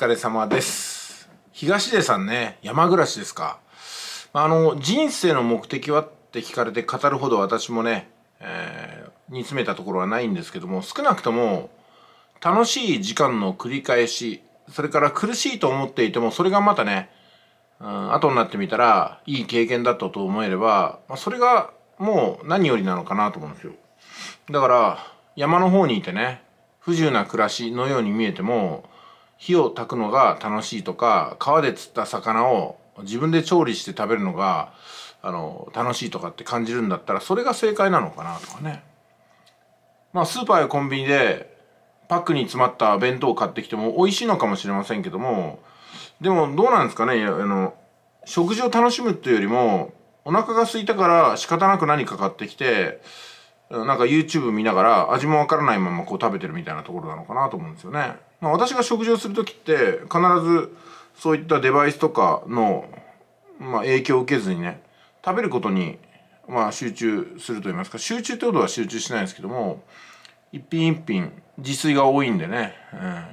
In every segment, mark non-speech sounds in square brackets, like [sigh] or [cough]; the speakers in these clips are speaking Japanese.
疲れ様です。東出さんね、山暮らしですか。あの、人生の目的はって聞かれて語るほど私もね、えー、煮詰めたところはないんですけども、少なくとも、楽しい時間の繰り返し、それから苦しいと思っていても、それがまたね、うん、後になってみたら、いい経験だったと思えれば、まあ、それがもう何よりなのかなと思うんですよ。だから、山の方にいてね、不自由な暮らしのように見えても、火を焚くのが楽しいとか川で釣った魚を自分で調理して食べるのがあの楽しいとかって感じるんだったらそれが正解なのかなとかねまあスーパーやコンビニでパックに詰まった弁当を買ってきても美味しいのかもしれませんけどもでもどうなんですかねあの食事を楽しむっていうよりもお腹が空いたから仕方なく何か買ってきてなんか YouTube 見ながら味もわからないままこう食べてるみたいなところなのかなと思うんですよね。まあ、私が食事をする時って必ずそういったデバイスとかの、まあ、影響を受けずにね食べることに、まあ、集中すると言いますか集中ってことは集中しないんですけども一品一品自炊が多いんでね、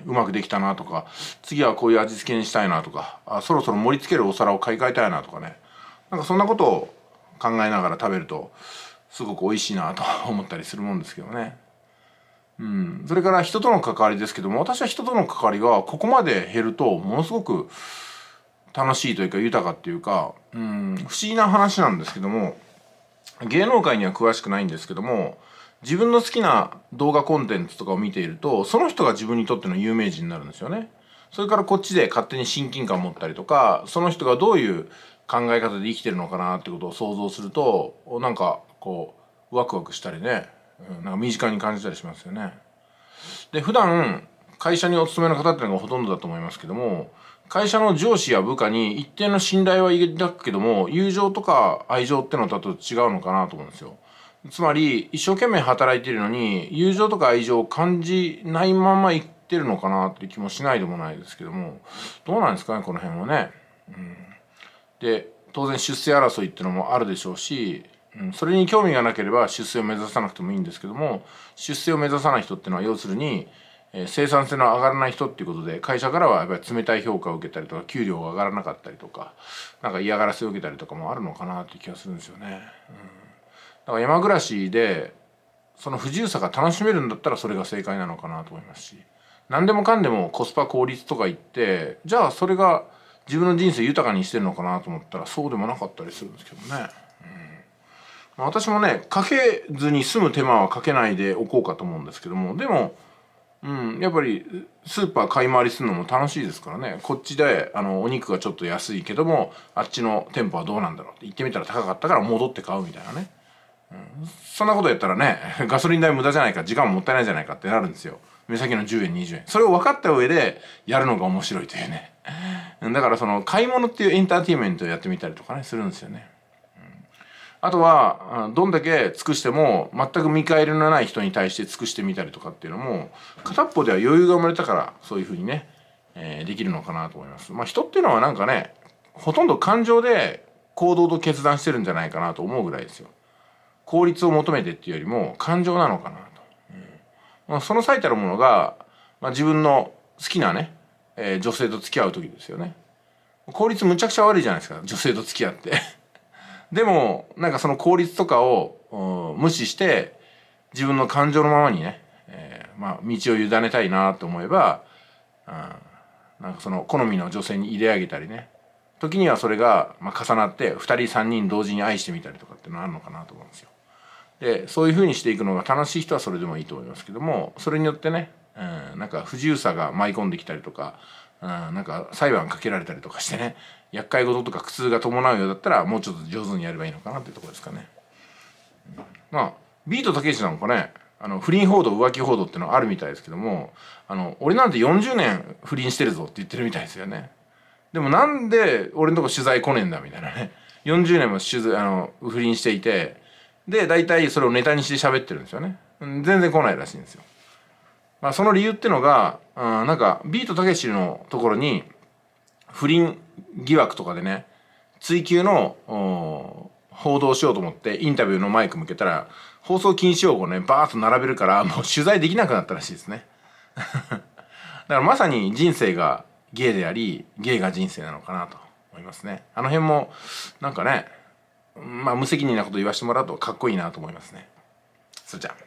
うん、うまくできたなとか次はこういう味付けにしたいなとかあそろそろ盛り付けるお皿を買い替えたいなとかねなんかそんなことを考えながら食べるとすごく美味しいなと思ったりするもんですけどね。うん、それから人との関わりですけども私は人との関わりがここまで減るとものすごく楽しいというか豊かっていうか、うん、不思議な話なんですけども芸能界には詳しくないんですけども自分の好きな動画コンテンツとかを見ているとその人が自分にとっての有名人になるんですよね。それからこっちで勝手に親近感を持ったりとかその人がどういう考え方で生きてるのかなってことを想像するとなんかこうワクワクしたりね、うん、なんか身近に感じたりしますよね。で普段会社にお勤めの方っていうのがほとんどだと思いますけども会社の上司や部下に一定の信頼は抱くけども友情とか愛情ってのだと違うのかなと思うんですよ。つまり一生懸命働いてるのに友情とか愛情を感じないまま生きてるのかなって気もしないでもないですけどもどうなんですかねこの辺はね。うん、で当然出世争いっていうのもあるでしょうしそれに興味がなければ出世を目指さなくてもいいんですけども出世を目指さない人っていうのは要するに、えー、生産性の上がらない人っていうことで会社からはやっぱり冷たい評価を受けたりとか給料が上がらなかったりとかなんか嫌がらせを受けたりとかもあるのかなっていう気がするんですよね。うん、だから山暮らしでその不自由さが楽しめるんだったらそれが正解なのかなと思いますし何でもかんでもコスパ効率とか言ってじゃあそれが自分の人生豊かにしてるのかなと思ったらそうでもなかったりするんですけどね。うん私もねかけずに済む手間はかけないでおこうかと思うんですけどもでも、うん、やっぱりスーパー買い回りするのも楽しいですからねこっちであのお肉がちょっと安いけどもあっちの店舗はどうなんだろうって言ってみたら高かったから戻って買うみたいなね、うん、そんなことやったらね [laughs] ガソリン代無駄じゃないか時間ももったいないじゃないかってなるんですよ目先の10円20円それを分かった上でやるのが面白いというね [laughs] だからその買い物っていうエンターテインメントをやってみたりとかねするんですよねあとはどんだけ尽くしても全く見返りのない人に対して尽くしてみたりとかっていうのも片っぽでは余裕が生まれたからそういうふうにね、えー、できるのかなと思います。まあ、人っていうのはなんかねほとんど感情で行動と決断してるんじゃないかなと思うぐらいですよ。効率を求めてっていうよりも感情なのかなと。うんまあ、その最たるものが、まあ、自分の好きなね、えー、女性と付き合う時ですよね。効率むちゃくちゃ悪いじゃないですか女性と付き合って。でもなんかその効率とかを無視して自分の感情のままにね、えー、まあ、道を委ねたいなと思えば、うん、なんかその好みの女性に入れ上げたりね時にはそれが、ま重なって2人3人同時に愛してみたりとかっていうのはあるのかなと思うんですよ。でそういうふうにしていくのが楽しい人はそれでもいいと思いますけどもそれによってねうん、なんか不自由さが舞い込んできたりとか、うん、なんか裁判かけられたりとかしてね厄介事とか苦痛が伴うようだったらもうちょっと上手にやればいいのかなっていうとこですかね。まあビートたけしなんかねあの不倫報道浮気報道ってのはあるみたいですけどもあの俺なんて40年不倫してるぞって言ってるみたいですよね。でもなんで俺のとこ取材来ねえんだみたいなね40年も取材あの不倫していてで大体それをネタにして喋ってるんですよね全然来ないらしいんですよ。まあ、その理由ってのが、うん、なんかビートたけしのところに不倫疑惑とかでね追及の報道しようと思ってインタビューのマイク向けたら放送禁止用語ねバーッと並べるからもう取材できなくなったらしいですねだからまさに人生が芸であり芸が人生なのかなと思いますねあの辺もなんかねまあ無責任なこと言わせてもらうとかっこいいなと思いますねそれじゃあ